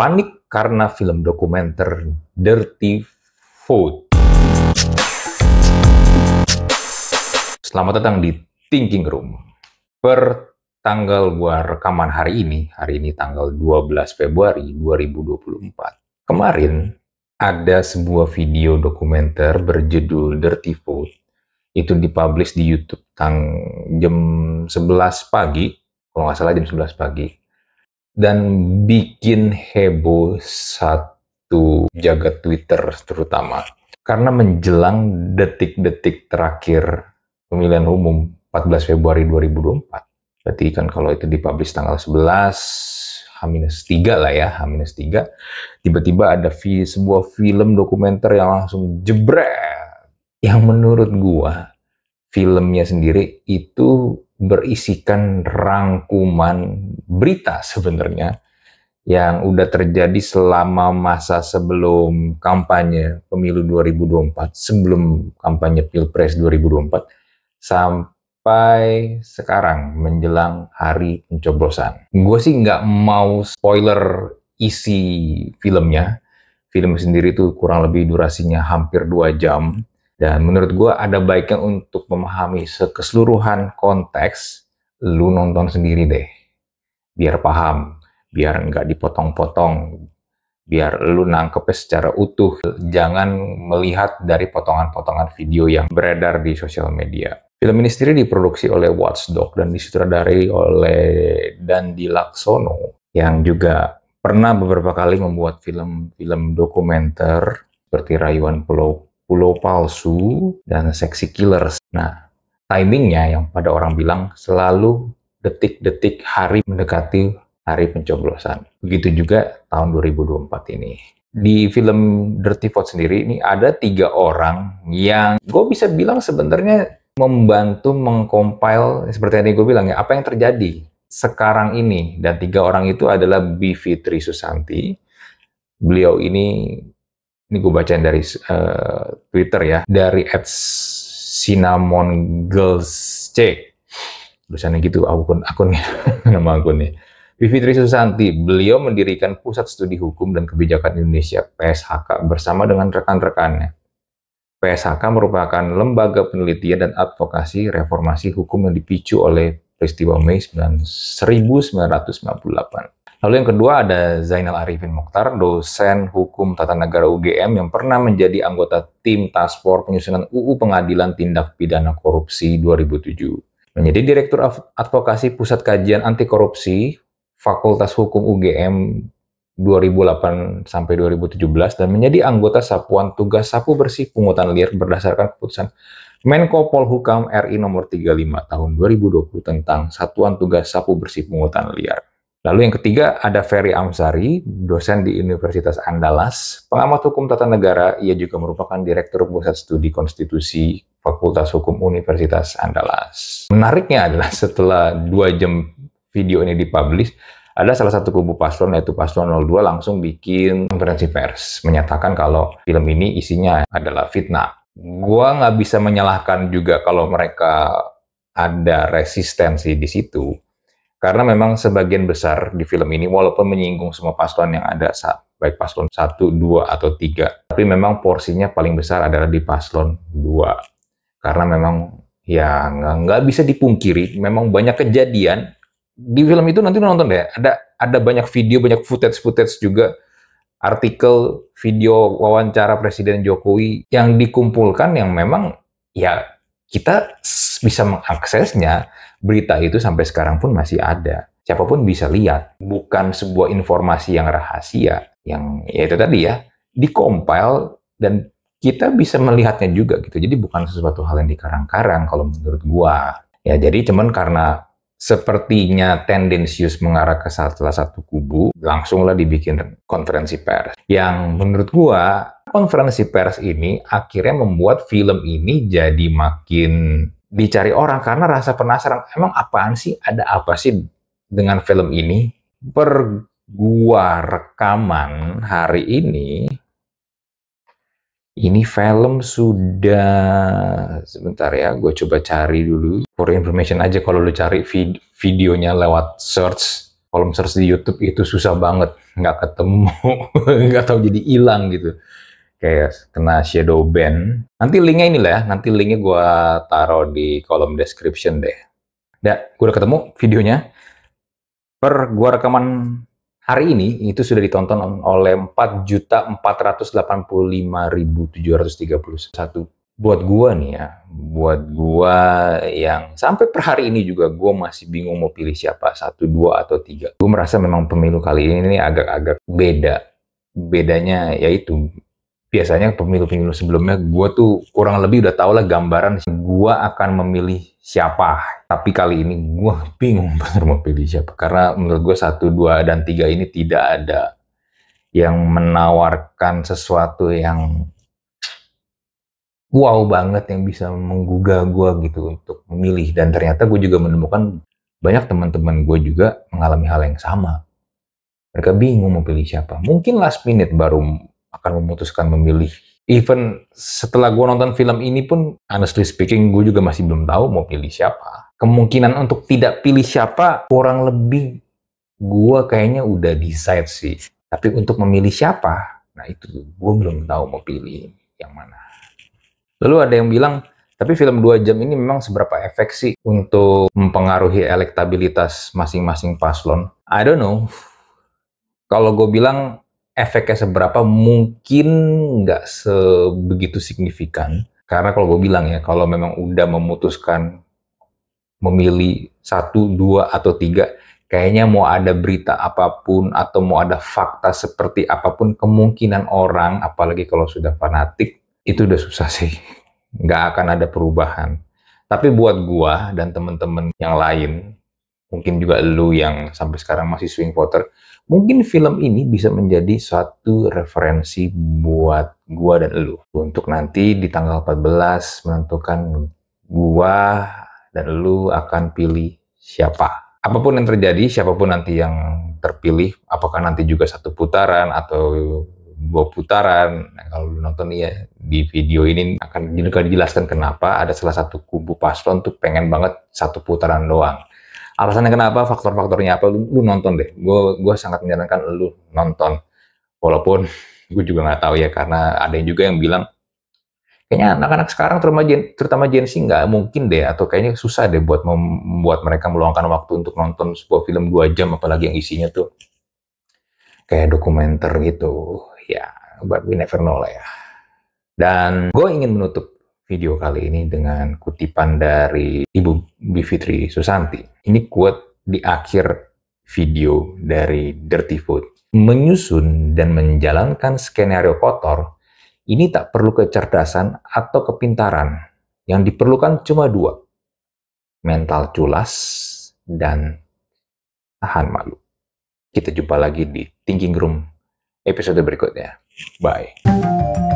panik karena film dokumenter Dirty Food. Selamat datang di Thinking Room. Per tanggal gua rekaman hari ini, hari ini tanggal 12 Februari 2024. Kemarin ada sebuah video dokumenter berjudul Dirty Food. Itu dipublish di YouTube tang jam 11 pagi, kalau nggak salah jam 11 pagi dan bikin heboh satu jaga Twitter terutama karena menjelang detik-detik terakhir pemilihan umum 14 Februari 2024. Berarti kan kalau itu dipublish tanggal 11 H-3 lah ya, H-3, tiba-tiba ada vi sebuah film dokumenter yang langsung jebret. Yang menurut gua, filmnya sendiri itu berisikan rangkuman berita sebenarnya yang udah terjadi selama masa sebelum kampanye pemilu 2024, sebelum kampanye Pilpres 2024 sampai sekarang menjelang hari pencoblosan. Gue sih nggak mau spoiler isi filmnya. Film sendiri tuh kurang lebih durasinya hampir dua jam. Dan menurut gue ada baiknya untuk memahami keseluruhan konteks, lu nonton sendiri deh. Biar paham, biar nggak dipotong-potong, biar lu nangkepnya secara utuh. Jangan melihat dari potongan-potongan video yang beredar di sosial media. Film ini sendiri diproduksi oleh Watchdog dan disutradari oleh Dandi Laksono yang juga pernah beberapa kali membuat film-film dokumenter seperti Rayuan Pulau Pulau Palsu, dan seksi Killers. Nah, timingnya yang pada orang bilang selalu detik-detik hari mendekati hari pencoblosan. Begitu juga tahun 2024 ini. Di film Dirty Vote sendiri ini ada tiga orang yang gue bisa bilang sebenarnya membantu mengkompil seperti yang gue bilang ya apa yang terjadi sekarang ini dan tiga orang itu adalah Bivitri Susanti. Beliau ini ini gue bacain dari uh, Twitter ya, dari ads Cinnamon Girls C. Tulisannya gitu akun akunnya, nama akunnya. Vivitri Susanti, beliau mendirikan Pusat Studi Hukum dan Kebijakan Indonesia PSHK bersama dengan rekan-rekannya. PSHK merupakan lembaga penelitian dan advokasi reformasi hukum yang dipicu oleh peristiwa Mei 1998. Lalu yang kedua ada Zainal Arifin Mokhtar, dosen hukum tata negara UGM yang pernah menjadi anggota tim task force penyusunan UU Pengadilan Tindak Pidana Korupsi 2007. Menjadi Direktur Advokasi Pusat Kajian Anti Korupsi Fakultas Hukum UGM 2008 sampai 2017 dan menjadi anggota Sapuan Tugas Sapu Bersih Pungutan Liar berdasarkan keputusan Menko Polhukam RI nomor 35 tahun 2020 tentang Satuan Tugas Sapu Bersih Pungutan Liar. Lalu yang ketiga ada Ferry Amsari, dosen di Universitas Andalas, pengamat hukum tata negara, ia juga merupakan Direktur Pusat Studi Konstitusi Fakultas Hukum Universitas Andalas. Menariknya adalah setelah dua jam video ini dipublish, ada salah satu kubu paslon yaitu paslon 02 langsung bikin konferensi pers menyatakan kalau film ini isinya adalah fitnah. Gua nggak bisa menyalahkan juga kalau mereka ada resistensi di situ karena memang sebagian besar di film ini walaupun menyinggung semua paslon yang ada saat baik paslon 1, 2, atau 3. Tapi memang porsinya paling besar adalah di paslon 2. Karena memang ya nggak bisa dipungkiri, memang banyak kejadian di film itu nanti nonton deh. Ada ada banyak video, banyak footage-footage juga artikel, video wawancara Presiden Jokowi yang dikumpulkan yang memang ya kita bisa mengaksesnya, berita itu sampai sekarang pun masih ada. Siapapun bisa lihat, bukan sebuah informasi yang rahasia, yang ya itu tadi ya, dikompil dan kita bisa melihatnya juga gitu. Jadi bukan sesuatu hal yang dikarang-karang kalau menurut gua. Ya jadi cuman karena sepertinya tendensius mengarah ke salah satu kubu, langsunglah dibikin konferensi pers. Yang menurut gua konferensi pers ini akhirnya membuat film ini jadi makin dicari orang karena rasa penasaran emang apaan sih ada apa sih dengan film ini per gua rekaman hari ini ini film sudah sebentar ya gue coba cari dulu for information aja kalau lu cari vid videonya lewat search kolom search di YouTube itu susah banget nggak ketemu nggak tahu jadi hilang gitu kayak kena shadow ban. Nanti linknya inilah ya, nanti linknya gue taruh di kolom description deh. Dah, gue udah ketemu videonya. Per gue rekaman hari ini, itu sudah ditonton oleh 4.485.731. Buat gue nih ya, buat gue yang sampai per hari ini juga gue masih bingung mau pilih siapa, satu, dua, atau tiga. Gue merasa memang pemilu kali ini agak-agak beda. Bedanya yaitu biasanya pemilu-pemilu sebelumnya gue tuh kurang lebih udah tau lah gambaran gue akan memilih siapa. Tapi kali ini gue bingung bener mau pilih siapa. Karena menurut gue satu, dua, dan tiga ini tidak ada yang menawarkan sesuatu yang wow banget yang bisa menggugah gue gitu untuk memilih. Dan ternyata gue juga menemukan banyak teman-teman gue juga mengalami hal yang sama. Mereka bingung mau pilih siapa. Mungkin last minute baru akan memutuskan memilih. Even setelah gue nonton film ini pun, honestly speaking, gue juga masih belum tahu mau pilih siapa. Kemungkinan untuk tidak pilih siapa, kurang lebih gue kayaknya udah decide sih. Tapi untuk memilih siapa, nah itu gue belum tahu mau pilih yang mana. Lalu ada yang bilang, tapi film 2 jam ini memang seberapa efek sih untuk mempengaruhi elektabilitas masing-masing paslon? I don't know. Kalau gue bilang efeknya seberapa mungkin nggak sebegitu signifikan. Karena kalau gue bilang ya, kalau memang udah memutuskan memilih satu, dua, atau tiga, kayaknya mau ada berita apapun atau mau ada fakta seperti apapun, kemungkinan orang, apalagi kalau sudah fanatik, itu udah susah sih. Nggak akan ada perubahan. Tapi buat gua dan temen-temen yang lain, mungkin juga lu yang sampai sekarang masih swing voter, Mungkin film ini bisa menjadi satu referensi buat gua dan lu untuk nanti di tanggal 14 menentukan gua dan lu akan pilih siapa. Apapun yang terjadi, siapapun nanti yang terpilih, apakah nanti juga satu putaran atau dua putaran. Nah, kalau lu nonton ya di video ini akan juga dijelaskan kenapa ada salah satu kubu paslon tuh pengen banget satu putaran doang. Alasannya kenapa? Faktor-faktornya apa? Lu, lu nonton deh. Gue gue sangat menyarankan lu nonton. Walaupun gue juga nggak tahu ya karena ada yang juga yang bilang kayaknya anak-anak sekarang terutama Gen, terutama Gen Z nggak mungkin deh atau kayaknya susah deh buat membuat mereka meluangkan waktu untuk nonton sebuah film dua jam apalagi yang isinya tuh kayak dokumenter gitu ya but we never know lah ya dan gue ingin menutup video kali ini dengan kutipan dari Ibu Bivitri Susanti. Ini quote di akhir video dari Dirty Food. Menyusun dan menjalankan skenario kotor, ini tak perlu kecerdasan atau kepintaran. Yang diperlukan cuma dua, mental culas dan tahan malu. Kita jumpa lagi di Thinking Room episode berikutnya. Bye.